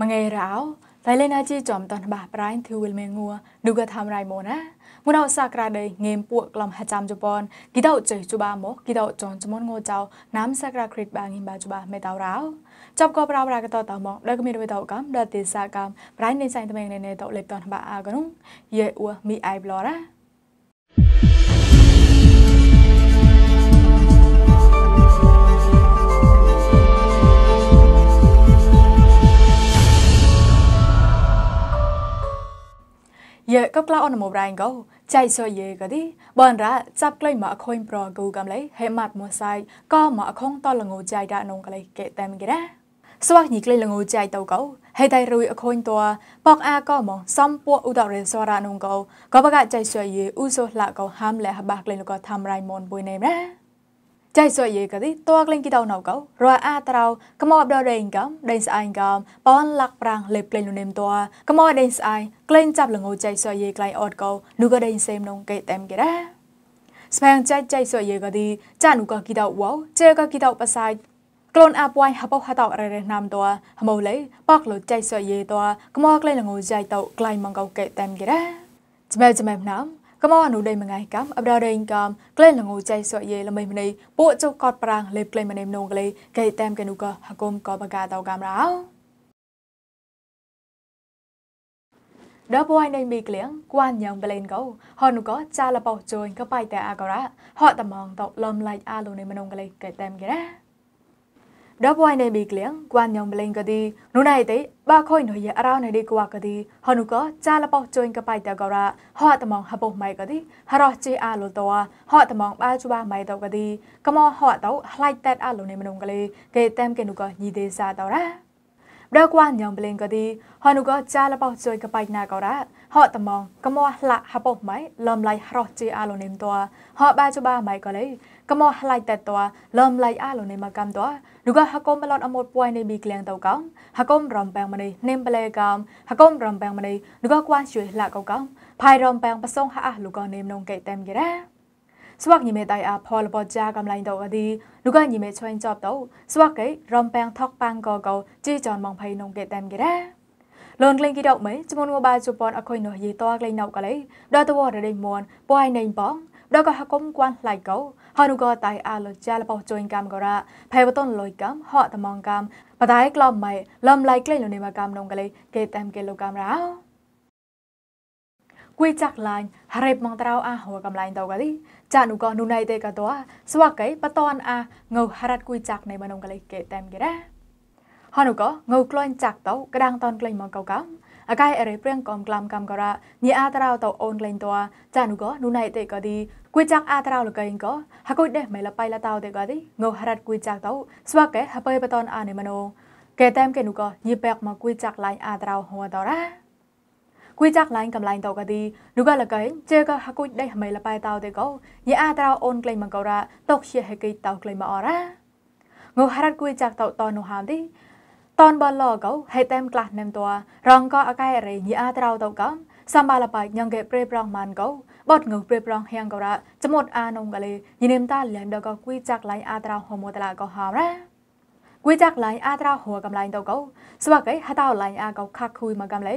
មងៃរោតែលេណាជីចំតនបាប្រៃធឺវិលមេងัวឌូកថាំរៃម៉ូណាមុនអសាក្រាដេងេមពួកក្លំហចាំជប៉ុនគីដោចេជបាមកគីដោចនចមុនងោចៅណាំសាក្រាគ្រិតបាងិបាជបាមេតោរោចាប់កោប្រោប្រកតតមកដល់គមីរវេតោកម្មដល់ទេសាកម្មប្រៃនៃសៃតមេងនៃតលេបតនបាអាកនុងយេអ៊ូមីអៃប្លរ៉ាเยก็กล้าอ่อนมบรายก็ใจซอยเยก็ดิบอนระจับใกล้มาคอยปรอกูกำเลยให้มัดมัวไซก็มาคงตอนละงูใจดะนงก็เลยเกะเต็มกันนะสวักหญิกเลยละงูใจเตาก็ให้ไตรุยอคอยตัวปอกอาก็มองซ้อมปัวอุดรเรสวรานงก็ก็ประกาศใจซอยเยอุโซละก็ห้ามและฮับบากเลยแล้วก็ทำรายมนบุยในนะចៃសយេកទីតក្លែងគីដៅណៅកោរយអាត្រោកមអបដរេងកំដេញស្អៃកំបនលាក់ប្រាំងលេប្លេងលនេមតកមអដេញស្អៃក្លែងចាប់លងោចៃសយេក្លែងអត់កោនូកដេញសេមនងកេតែមគេដែរស្វែងចៃចៃសយេកទីចានូកគីដៅវោចេកគីដៅបសាយក្លូនអាប់វ៉ៃហបហតអររេណាមតហមោលេប៉កលូចៃសយេតកមអក្លែងលងោចៃតក្លែងម៉ងកោកេតែមគេដែរចមែចមែណាំកមអនុដេមងៃកំអបដរេងកំក្លែងលងូចៃសយេលមៃមនីពួកចុកតប្រាងលេបក្លែងមនេមនងក្លេកេតែមកេនុកហកុំកបកាតោកំរោដល់ពួយនៃមីក្លៀងគួនយ៉ាងប្លែនកោហនុកចាលបោជូនកបៃតែអាករ៉ាហតតំងតលំឡៃអាលូនៃមនងក្លេកេតែមកេណា డబ్బైనే బీక్లియం గ్వాన్యం బ్లెంగది నునైతే బా ఖోయ్ నొయ్య అరానడి కువాకది హనుక చాలపో చోయింక పైత గౌర హోతమం హపో మైకది హరోచి ఆలుతో హోతమం బాజువా మైతోకది కమో హోతౌ హ్లైట్ తట్ ఆలునే మనుంగలి కే తేమ్ కెనుక నీదే సాతౌరా เด็กวันยังเปลี่ยนก็ดีฮอนุก็จ้าละเปาจอยกับไปนาก็ระฮอตมองก็มัวละฮับปไหมลมไหลรอจีอาลนิมตัวฮอบ้าจูบ้าไหมก็เลยก็มัวไหลแต่ตัวลมไหลอาลนิมากำตัวดูก็ฮักกมบลอดอมดป่วยในบีเกลียงเตากองฮักกมรอมแปงมันในเนมเปลกามฮักกมรอมแปงมันในดูก็กวนช่วยละก็กองภายรอมแปงประสงค์ฮะลูกก็เนมนงเกตเต็มกี่แร้ស្វាក់ញីមេតៃអាផលបចាកំឡៃតោអឌីលូកាញីមេឆ្វេងចប់តោស្វាក់កេរំប៉ែងថកប៉ាំងកកោជីចនម៉ងភៃនងកេតែមគេរ៉ាលនក្លែងគីដកមេជំនងបាជប៉ុនអខុយនោះយីតក្លែងណៅកលៃដល់តវរដេមនពួយណេងបងដល់កហកុំគួនឡៃកោហនុកតៃអាលចាលបោជួយកម្មករ៉ាផៃបតនលុយកម្មហកតំងកម្មបតៃក្លំម៉ៃលំឡៃក្លែងលនេមកម្មនងកលៃកេតែមគេលូកម្មរ៉ោគួយចាក់ឡាញរ៉េបម៉ងត្រោអាហួកំឡាញតោកាលីចានុកោនុណៃទេកតោស្វកៃបតនអាងើហរ៉ាត់គួយចាក់នៃមនុងកាលីកេតែមគេរ៉ាហនុកោងើក្លាញ់ចាក់តោក្រាងតនក្លែងម៉ងកោកំអកាយអរេព្រៀងកំក្លាំកំការៈញីអាត្រោតោអូនក្លែងតោចានុកោនុណៃទេកទីគួយចាក់អាត្រោលកៃកោហកុយដេះមិនលបៃលតោទេកទីងើហរ៉ាត់គួយចាក់តោស្វកៃហបៃបតនអានៃមនុងកេតែមគេនុកោញីបែកមកគួយចាក់ឡាញអាត្រោហួតោរ៉ាគុយចាក់ឡាញកំឡាញតកទីឌូកលកៃជេកហកុយដេះមៃលបាយតោទេកោញ៉ាអាត្រោអូនក្លេងមកោរ៉ាតកជាហេកេតោក្លេងមកអរ៉ាងូហរ៉ាត់គុយចាក់តោតនហាមទីតនបលកោហេតែមក្លះណាំតោរងកោអកៃរេញ៉ាអាត្រោតកំសម្បាលបាយញងកេប្រេប្រងម៉ានកោបត់ងើប្រេប្រងហៀងកោរ៉ាចមុតអានងកលេញីនេមតាលែមដកគុយចាក់ឡាញអាត្រោហមតឡាកោហាមរ៉ាกุยจักไลอาตราหัวกำไลเตาเกาสวะไกฮะตาไลอาเกาคักคุยมากำไล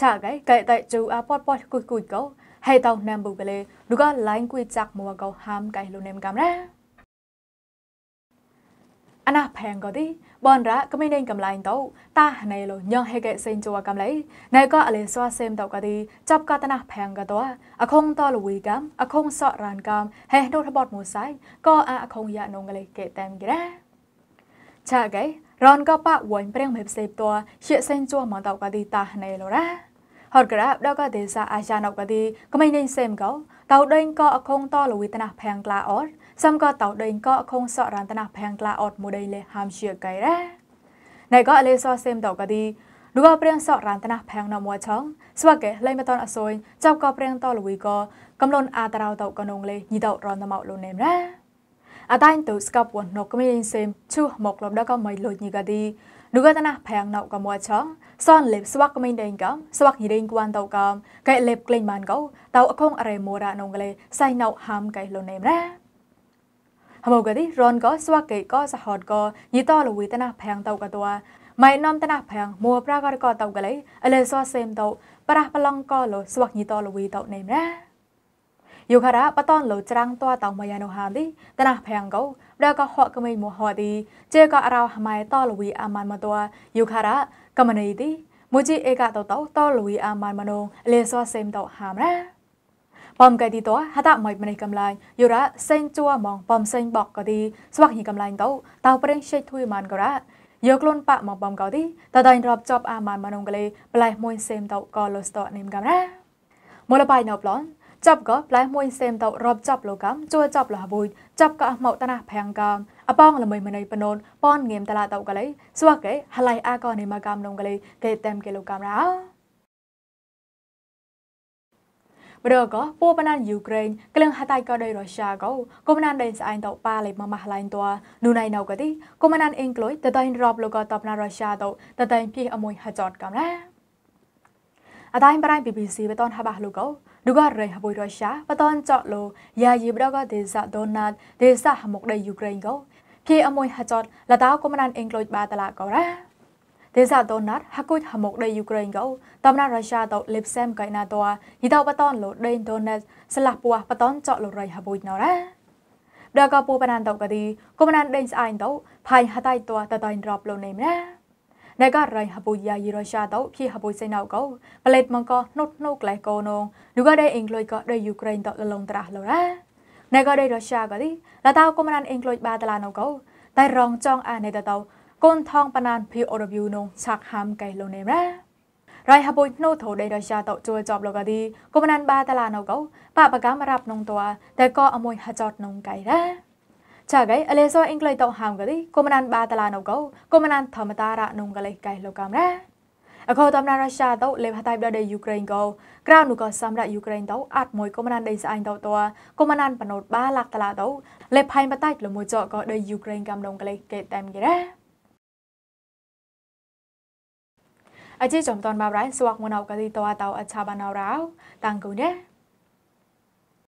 ฉะไกไกตะจูอาปอดปอดกุยกุยเกาហេតោណាំប៊ូកលេលូកឡៃគួយចាក់មួកោហាមកៃលូនេមកំណាអណាផែងកោទីបនរៈកមិញកំឡៃតោតាណៃលូញងហេកេសេងជួកំឡៃណៃកោអលេសវ៉ាសេមតោកទីចាប់កតណាផែងកតោអខុងតលវីកំអខុងសក់រានកំហេណូតបតមួសៃកោអាអខុងយ៉ានងកលេកេតែមគីរ៉ាឆាកែរនកបវងព្រៀងមេផ្សេងតัวឈៀកសេងជួមកតកទីតាណេលរ៉ាហតក្រាបដកទេសាអាចាណកទីកមៃនេះសេមកោ តៅដេងកអខុងតលវិតនៈផាំងក្លាអត់សំកតៅដេងកអខុងសរន្តនៈផាំងក្លាអត់មួយដេលេហាមឈៀកែរ៉ាណៃកអលេសសេមតកទីឌូកព្រៀងសរន្តនៈផាំងណមួឆងស្វកេលេមតនអសូនចាប់កព្រៀងតលវិកកំលុនអាតារោតកនងលេញីតរនតមកលូនេមរ៉ាអតាញ់ទៅស្កាប់វណ្ណកមីសេមជួមកលំដកមៃលុយញីកាឌីឌូកតាណះផាំងណៅកមួឆងសនលេបស្វាក់កមីដេងកំស្វាក់ញីដេងគួនតៅកំកែលេបក្លេងបានកោតៅអខងអរេមូរ៉ានងកលេសៃណៅហាំកែលុនេមណាហមកកាឌីរនកស្វាក់កេកសហតកញីតលវីតណះផាំងតៅកតួម៉ៃនំតណះផាំងមួប្រាកតកតៅកលេអលេសោសេមតៅប្រះប្លង់កលោស្វាក់ញីតលវីតៅនេមណាយូខារ៉ាបតនលូច្រាំងតតមយ៉ាណូហាលីតណះផាំងកោដកហកកមីមហឌីជេកអរោហម៉ៃតលវីអាម៉ានមតវយូខារ៉ាកមនីទីមូជីអេកតតតលវីអាម៉ានមនងលេសវសេមតហាមរ៉ាបំកៃទីតហតម៉ៃមនីកំឡាញ់យូរ៉ាសេងជួមងបំសេងបកកទី ស្វាក់ញីកំឡាញ់តតោប្រេងឆេកធួយម៉ានកោរ៉ាយកលូនប៉មកបំកោទីតតៃរອບចប់អាម៉ានមនងកលេប្លៃមួយសេមតកោលូស្តនេមកំរ៉ាមូលបៃណោប្លន់จับก็ปลายมวยเซมเต่ารอบจับโลกามจัวจับหลาบุยจับก็เมาตนาแพงกามอป้องละมวยมันในปนนป้อนเงมตลาเต่ากะเลยสวกเกฮลายอากอในมากามลงกะเลยเกเต็มเกโลกามราបរកពូបណានយូក្រែនក្លឹងហតៃក៏ដោយរុស្ស៊ីក៏កុំណានដេញស្អែងទៅប៉ាលេមកម៉ាស់ឡៃតួនូណៃណៅក៏ទីកុំណានអេងក្លុយតតៃរອບលកតបណារុស្ស៊ីទៅតតៃភីអមួយហចតកំណាអតៃប្រៃ BBC បតនហបាលូកោឌូករៃហបុយរ៉ាសាបតនចកលូយ៉ាយីបដកទេសៈដូណាតទេសៈហមុកដៃយូក្រែនកោភីអមួយហចតលតាកុំណានអេងក្លូចបាតឡាកោរ៉ាទេសៈដូណាតហកុចហមុកដៃយូក្រែនកោតំណារ៉ាសាតលីបសេមកៃណាតវ៉ាយីតបតនលូដេដូណាតស្លាពោះបតនចកលូរៃហបុយណរ៉ាដកពូបណានតកទីកុំណានដេញស្អាញតផៃហតៃតវ៉ាតតៃរ៉បលូនេមណាในก็ไรฮบุยายีรชาเต้าพี่ฮบุยไซนาวก็เปลิดมังก็นุดนุกไหลโกนงดูก็ได้เองเลยก็ได้ยูเครนต่อละลงตราแล้วนะในก็ได้รัสเซียก็ดิละเต้าก็มันเองเลยบาตลานาวก็แต่รองจ้องอาในตะเต้าก้นทองปนานพี่อรบิวนงชักหามไก่ลงเนมนะរៃហបុយណូថូដេដជាតជួយចប់លកទីកុំណានបាតាឡានៅកោប៉បកាមរាប់នងតតែក៏អមួយហចតនងកៃដែរ చాగై అలేసో ఇంక్లైతో హామ్ గది కుమనాన్ బాతలా నౌకౌ కుమనాన్ థమతారా నుంగలై కై లోకామ్రా అఖౌ తమ్నా రష్యా తౌ లేభతై బ్లడే యుక్రెయిన్ గౌ గ్రామ్ నుక సమ్రా యుక్రెయిన్ తౌ ఆట్ మోయ్ కుమనాన్ దై సైన్ తౌ తో కుమనాన్ పనోట్ బా లాక్ తలా తౌ లేభై బతై లమో జో గౌ దై యుక్రెయిన్ కమ్ నుంగలై కే తైమ్ గిరా អជាចំតនបាប់រ៉ៃស្វកមនអកទីតអតអឆាបានអរោតាំងគូនេះ